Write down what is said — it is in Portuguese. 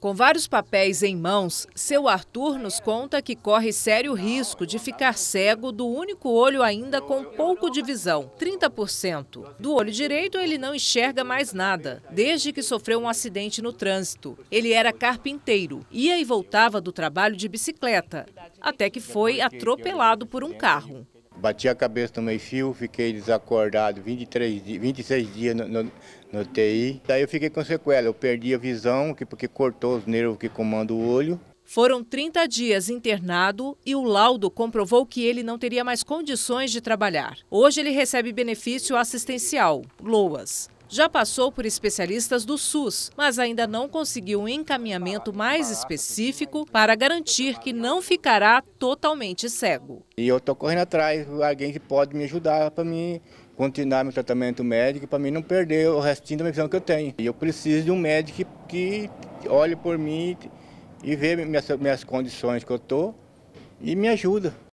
Com vários papéis em mãos, seu Arthur nos conta que corre sério risco de ficar cego do único olho ainda com pouco de visão, 30%. Do olho direito, ele não enxerga mais nada, desde que sofreu um acidente no trânsito. Ele era carpinteiro, ia e voltava do trabalho de bicicleta, até que foi atropelado por um carro. Bati a cabeça no meio-fio, fiquei desacordado 23, 26 dias no, no, no TI. Daí eu fiquei com sequela, eu perdi a visão, que, porque cortou os nervos que comandam o olho. Foram 30 dias internado e o laudo comprovou que ele não teria mais condições de trabalhar. Hoje ele recebe benefício assistencial, LOAS. Já passou por especialistas do SUS, mas ainda não conseguiu um encaminhamento mais específico para garantir que não ficará totalmente cego. E eu estou correndo atrás, de alguém que pode me ajudar para me continuar meu tratamento médico, para mim não perder o restinho da minha visão que eu tenho. E eu preciso de um médico que olhe por mim e vê minhas, minhas condições que eu estou e me ajuda.